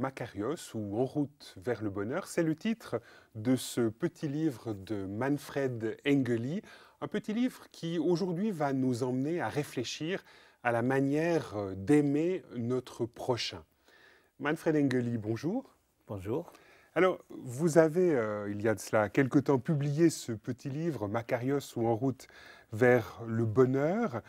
Macarios ou En route vers le bonheur, c'est le titre de ce petit livre de Manfred Engeli, un petit livre qui aujourd'hui va nous emmener à réfléchir à la manière euh, d'aimer notre prochain. Manfred Engeli, bonjour. Bonjour. Alors, vous avez, euh, il y a de cela quelque temps, publié ce petit livre, Macarios ou En route vers le bonheur.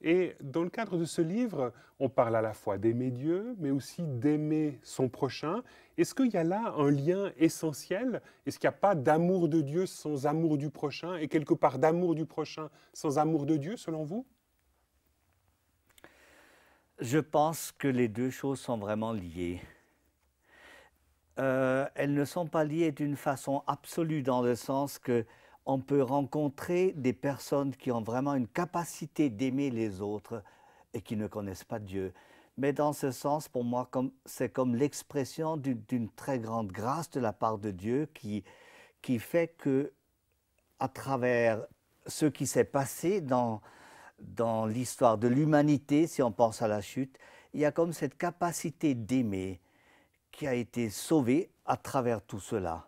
Et dans le cadre de ce livre, on parle à la fois d'aimer Dieu, mais aussi d'aimer son prochain. Est-ce qu'il y a là un lien essentiel Est-ce qu'il n'y a pas d'amour de Dieu sans amour du prochain et quelque part d'amour du prochain sans amour de Dieu, selon vous Je pense que les deux choses sont vraiment liées. Euh, elles ne sont pas liées d'une façon absolue dans le sens que on peut rencontrer des personnes qui ont vraiment une capacité d'aimer les autres et qui ne connaissent pas Dieu. Mais dans ce sens, pour moi, c'est comme, l'expression d'une très grande grâce de la part de Dieu qui, fait que, à travers ce qui s'est passé dans l'histoire de l'humanité, si on pense à la chute, il y a comme cette capacité d'aimer qui a été sauvée à travers tout cela.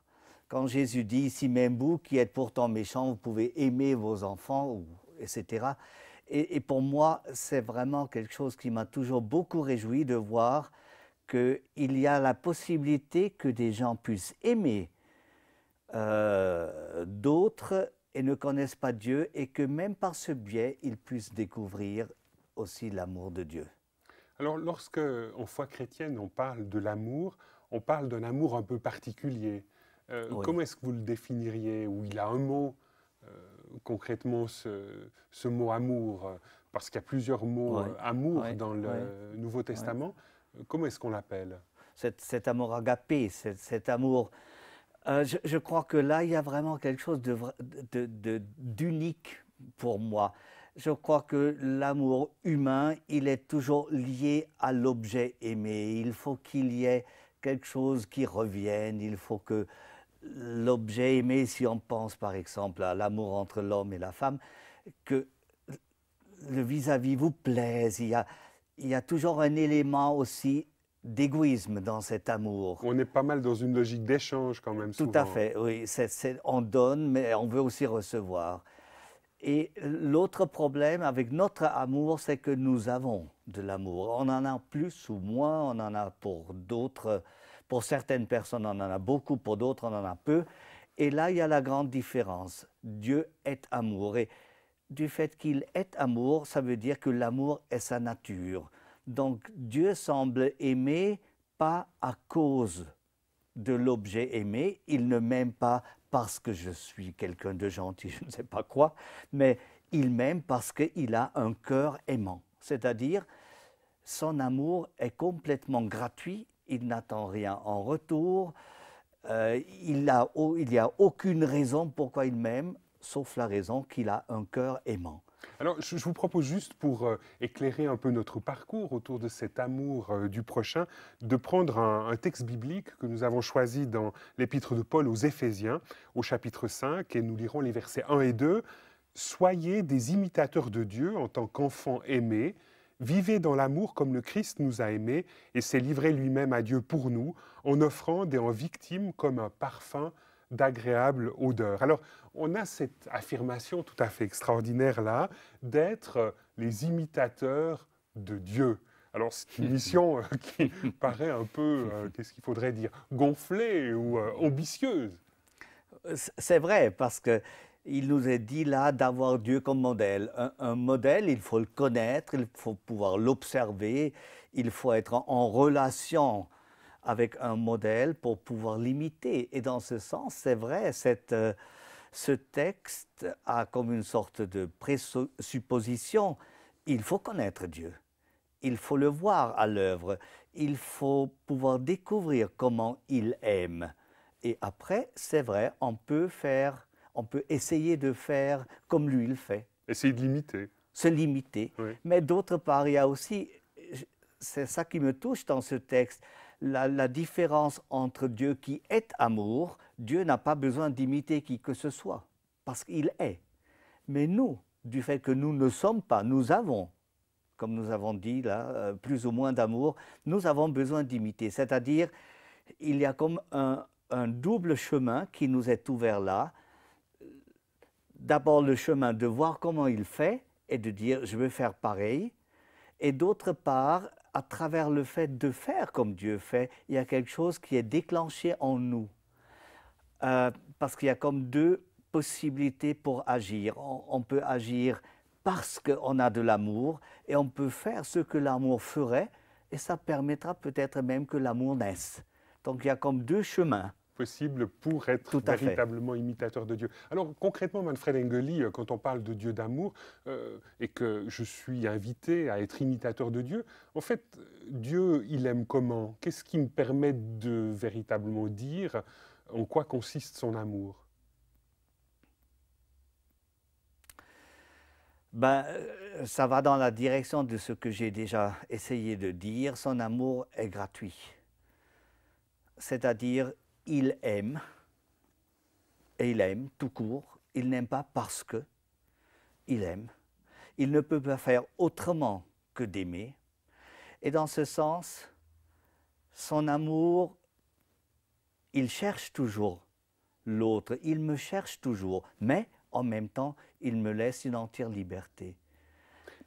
Quand Jésus dit, si même vous qui êtes pourtant méchants, vous pouvez aimer vos enfants, etc. Et, pour moi, c'est vraiment quelque chose qui m'a toujours beaucoup réjoui de voir qu'il y a la possibilité que des gens puissent aimer euh, d'autres et ne connaissent pas Dieu et que même par ce biais, ils puissent découvrir aussi l'amour de Dieu. Alors lorsque, en foi chrétienne, on parle de l'amour, on parle d'un amour un peu particulier. Euh, comment est-ce que vous le définiriez Ou il a un mot euh, concrètement ce, mot amour Parce qu'il y a plusieurs mots euh, amour dans le Nouveau Testament. Comment est-ce qu'on l'appelle cet, amour agapé, cet, amour je, je, crois que là, il y a vraiment quelque chose d'unique pour moi. Je crois que l'amour humain, il est toujours lié à l'objet aimé. Il faut qu'il y ait quelque chose qui revienne, il faut que l'objet aimé, si on pense par exemple à l'amour entre l'homme et la femme, que le vis-à-vis vous plaise. Il y, a, toujours un élément aussi d'égoïsme dans cet amour. On est pas mal dans une logique d'échange quand même. Tout à fait, oui. on donne, mais on veut aussi recevoir. Et l'autre problème avec notre amour, c'est que nous avons de l'amour. On en a plus ou moins, on en a pour d'autres pour certaines personnes, on en a beaucoup, pour d'autres, on en a peu. Et là, il y a la grande différence. Dieu est amour. Et du fait qu'il est amour, ça veut dire que l'amour est sa nature. Donc Dieu semble aimer pas à cause de l'objet aimé, il ne m'aime pas parce que je suis quelqu'un de gentil, je ne sais pas quoi, mais il m'aime parce qu'il a un cœur aimant. C'est-à-dire, son amour est complètement gratuit il n'attend rien en retour, euh, il n'y a, aucune raison pourquoi il m'aime, sauf la raison qu'il a un cœur aimant. Alors, je vous propose juste pour euh, éclairer un peu notre parcours autour de cet amour euh, du prochain, de prendre un, un, texte biblique que nous avons choisi dans l'épître de Paul aux Éphésiens, au chapitre 5, et nous lirons les versets 1 et 2. Soyez des imitateurs de Dieu en tant qu'enfants aimés, Vivez dans l'amour comme le Christ nous a aimés et s'est livré lui-même à Dieu pour nous, en offrande et en victime comme un parfum d'agréable odeur. Alors, on a cette affirmation tout à fait extraordinaire là d'être les imitateurs de Dieu. Alors, c'est une mission euh, qui paraît un peu, euh, qu'est-ce qu'il faudrait dire, gonflée ou euh, ambitieuse. C'est vrai, parce que il nous est dit là d'avoir Dieu comme modèle. Un, modèle, il faut le connaître, il faut pouvoir l'observer, il faut être en, relation avec un modèle pour pouvoir l'imiter. Et dans ce sens, c'est vrai, cette, euh, ce texte a comme une sorte de présupposition. Il faut connaître Dieu, il faut le voir à l'œuvre, il faut pouvoir découvrir comment il aime. Et après, c'est vrai, on peut faire on peut essayer de faire comme lui il fait. Essayer de l'imiter. Se limiter. Mais d'autre part, il y a aussi, c'est ça qui me touche dans ce texte, la, différence entre Dieu qui est amour, Dieu n'a pas besoin d'imiter qui que ce soit, parce qu'il est. Mais nous, du fait que nous ne sommes pas, nous avons, comme nous avons dit là, euh, plus ou moins d'amour, nous avons besoin d'imiter. C'est-à-dire, il y a comme un double chemin qui nous est ouvert là, d'abord le chemin, de voir comment il fait et de dire je veux faire pareil. Et d'autre part, à travers le fait de faire comme Dieu fait, il y a quelque chose qui est déclenché en nous. Euh, parce qu'il y a comme deux possibilités pour agir. On, on peut agir parce qu'on a de l'amour et on peut faire ce que l'amour ferait et ça permettra peut-être même que l'amour naisse. Donc il y a comme deux chemins possible pour être véritablement imitateur de Dieu. Alors concrètement, Manfred Engeli, euh, quand on parle de Dieu d'amour euh, et que je suis invité à être imitateur de Dieu, en fait, Dieu, il aime comment Qu'est-ce qui me permet de véritablement dire en quoi consiste son amour Ben, euh, ça va dans la direction de ce que j'ai déjà essayé de dire. Son amour est gratuit. C'est-à-dire, il aime, et il aime tout court, il n'aime pas parce que il aime. Il ne peut pas faire autrement que d'aimer. Et dans ce sens, son amour, il cherche toujours l'autre, il me cherche toujours, mais en même temps, il me laisse une entière liberté.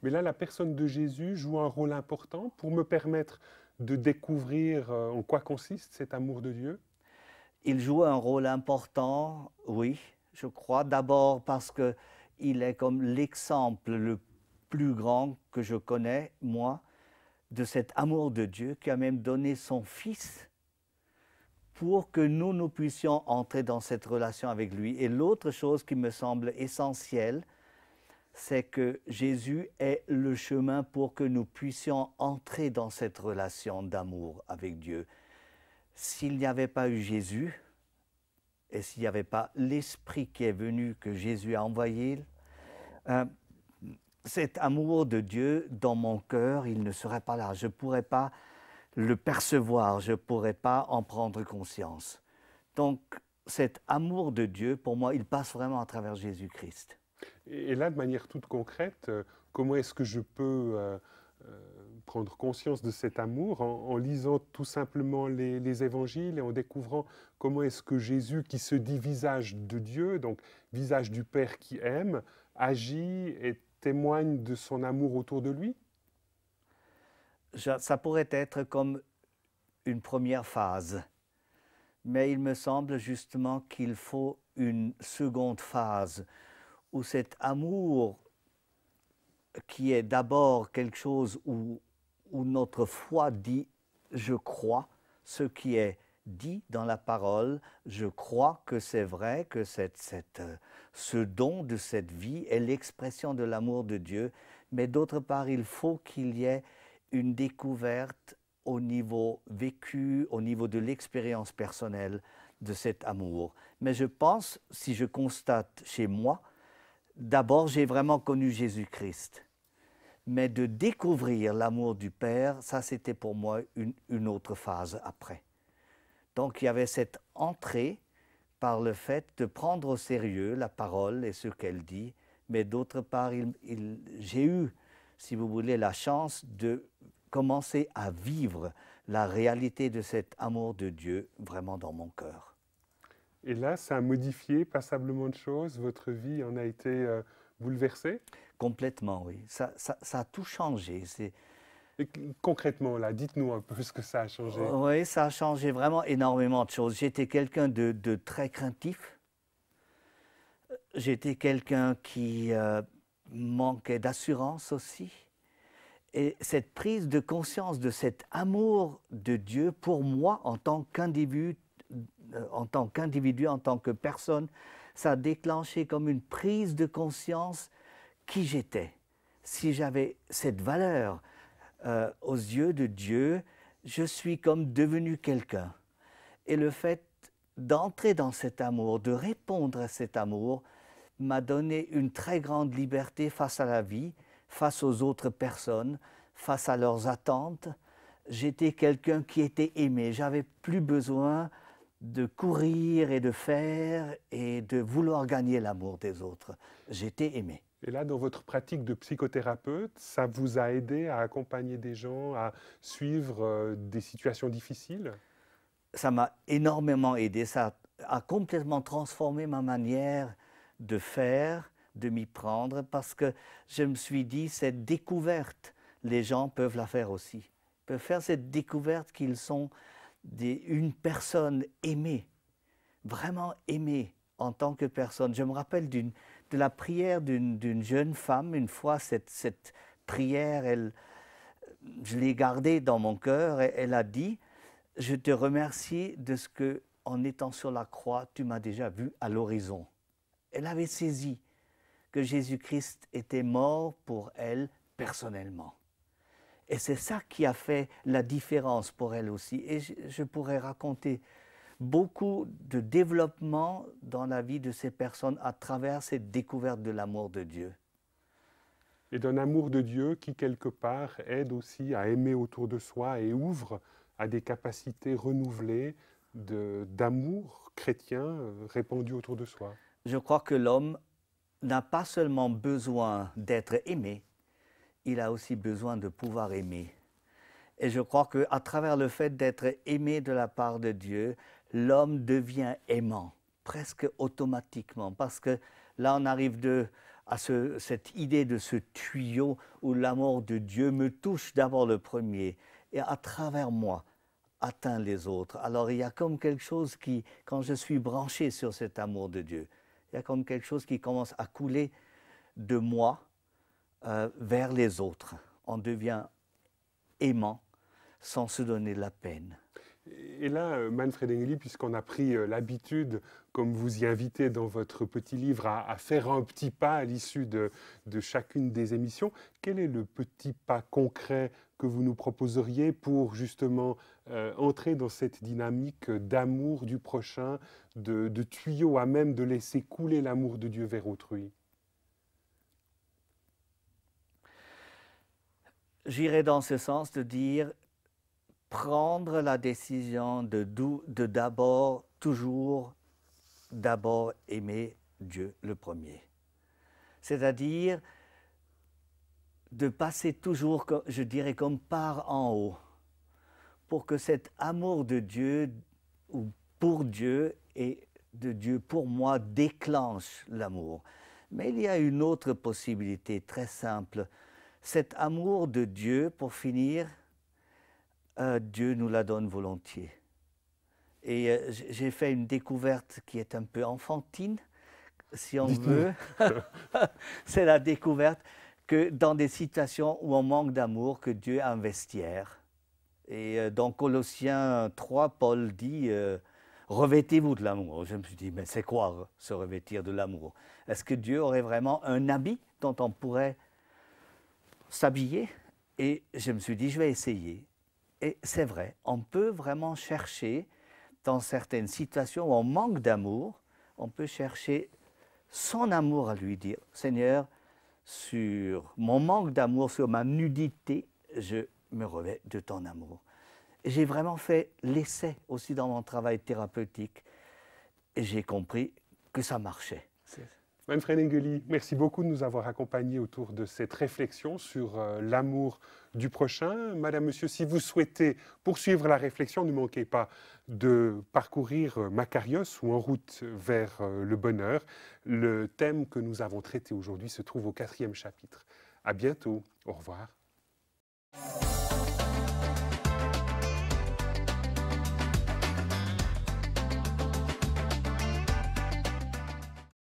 Mais là, la personne de Jésus joue un rôle important pour me permettre de découvrir euh, en quoi consiste cet amour de Dieu il joue un rôle important, oui, je crois. D'abord parce qu'il est comme l'exemple le plus grand que je connais, moi, de cet amour de Dieu qui a même donné son Fils pour que nous, nous puissions entrer dans cette relation avec lui. Et l'autre chose qui me semble essentielle, c'est que Jésus est le chemin pour que nous puissions entrer dans cette relation d'amour avec Dieu s'il n'y avait pas eu Jésus, et s'il n'y avait pas l'Esprit qui est venu, que Jésus a envoyé, euh, cet amour de Dieu dans mon cœur, il ne serait pas là. Je ne pourrais pas le percevoir, je ne pourrais pas en prendre conscience. Donc cet amour de Dieu, pour moi, il passe vraiment à travers Jésus-Christ. Et là, de manière toute concrète, euh, comment est-ce que je peux... Euh, prendre conscience de cet amour en, lisant tout simplement les, les, évangiles et en découvrant comment est-ce que Jésus, qui se dit visage de Dieu, donc visage du Père qui aime, agit et témoigne de son amour autour de lui Ça pourrait être comme une première phase, mais il me semble justement qu'il faut une seconde phase où cet amour qui est d'abord quelque chose où où notre foi dit je crois ce qui est dit dans la parole, je crois que c'est vrai, que euh, ce don de cette vie est l'expression de l'amour de Dieu, mais d'autre part, il faut qu'il y ait une découverte au niveau vécu, au niveau de l'expérience personnelle de cet amour. Mais je pense, si je constate chez moi, d'abord j'ai vraiment connu Jésus-Christ. Mais de découvrir l'amour du Père, ça c'était pour moi une, autre phase après. Donc il y avait cette entrée par le fait de prendre au sérieux la parole et ce qu'elle dit, mais d'autre part, j'ai eu, si vous voulez, la chance de commencer à vivre la réalité de cet amour de Dieu vraiment dans mon cœur. Et là, ça a modifié passablement de choses. Votre vie en a été... Euh, bouleversé Complètement, oui. Ça, a tout changé. concrètement, là, dites-nous un peu ce que ça a changé. Oh, oui, ça a changé vraiment énormément de choses. J'étais quelqu'un de, très craintif. J'étais quelqu'un qui euh, manquait d'assurance aussi. Et cette prise de conscience de cet amour de Dieu pour moi en tant qu'individu, euh, en tant qu'individu, en tant que personne, ça a déclenché comme une prise de conscience qui j'étais. Si j'avais cette valeur euh, aux yeux de Dieu, je suis comme devenu quelqu'un. Et le fait d'entrer dans cet amour, de répondre à cet amour, m'a donné une très grande liberté face à la vie, face aux autres personnes, face à leurs attentes. J'étais quelqu'un qui était aimé. J'avais plus besoin de courir et de faire et de vouloir gagner l'amour des autres. J'étais aimé. Et là, dans votre pratique de psychothérapeute, ça vous a aidé à accompagner des gens, à suivre euh, des situations difficiles Ça m'a énormément aidé, ça a complètement transformé ma manière de faire, de m'y prendre, parce que je me suis dit, cette découverte, les gens peuvent la faire aussi, peuvent faire cette découverte qu'ils sont une personne aimée, vraiment aimée en tant que personne. Je me rappelle de la prière d'une jeune femme, une fois, cette, prière, elle, je l'ai gardée dans mon cœur, et elle a dit, je te remercie de ce que, en étant sur la croix, tu m'as déjà vu à l'horizon. Elle avait saisi que Jésus-Christ était mort pour elle personnellement. Et c'est ça qui a fait la différence pour elle aussi. Et je, pourrais raconter beaucoup de développement dans la vie de ces personnes à travers cette découverte de l'amour de Dieu. Et d'un amour de Dieu qui, quelque part, aide aussi à aimer autour de soi et ouvre à des capacités renouvelées d'amour chrétien euh, répandu autour de soi. Je crois que l'homme n'a pas seulement besoin d'être aimé, il a aussi besoin de pouvoir aimer. Et je crois que à travers le fait d'être aimé de la part de Dieu, l'homme devient aimant, presque automatiquement, parce que là on arrive à cette idée de ce tuyau où l'amour de Dieu me touche d'abord le premier et à travers moi atteint les autres. Alors il y a comme quelque chose qui, quand je suis branché sur cet amour de Dieu, il y a comme quelque chose qui commence à couler de moi euh, vers les autres. On devient aimant sans se donner la peine. Et là, euh, Manfred Engeli, puisqu'on a pris euh, l'habitude, comme vous y invitez dans votre petit livre, à, faire un petit pas à l'issue de, chacune des émissions, quel est le petit pas concret que vous nous proposeriez pour justement entrer dans cette dynamique d'amour du prochain, de tuyau à même de laisser couler l'amour de Dieu vers autrui j'irai dans ce sens de dire prendre la décision de d'abord, toujours, d'abord aimer Dieu le premier. C'est-à-dire de passer toujours, je dirais, comme par en haut, pour que cet amour de Dieu, ou pour Dieu et de Dieu pour moi, déclenche l'amour. Mais il y a une autre possibilité très simple cet amour de Dieu, pour finir, euh, Dieu nous la donne volontiers. Et euh, j'ai fait une découverte qui est un peu enfantine, si on veut. C'est la découverte que dans des situations où on manque d'amour, que Dieu a Et euh, dans Colossiens 3, Paul dit revêtez-vous de l'amour. Je me suis dit, mais c'est quoi se revêtir de l'amour Est-ce que Dieu aurait vraiment un habit dont on pourrait s'habiller. Et je me suis dit, je vais essayer. Et c'est vrai, on peut vraiment chercher, dans certaines situations où on manque d'amour, on peut chercher son amour à lui dire, Seigneur, sur mon manque d'amour, sur ma nudité, je me revais de ton amour. J'ai vraiment fait l'essai aussi dans mon travail thérapeutique et j'ai compris que ça marchait. Manfred Engeli, merci beaucoup de nous avoir accompagnés autour de cette réflexion sur euh, l'amour du prochain. Madame, monsieur, si vous souhaitez poursuivre la réflexion, ne manquez pas de parcourir euh, Macarios ou en route vers euh, le bonheur. Le thème que nous avons traité aujourd'hui se trouve au quatrième chapitre. À bientôt. Au revoir.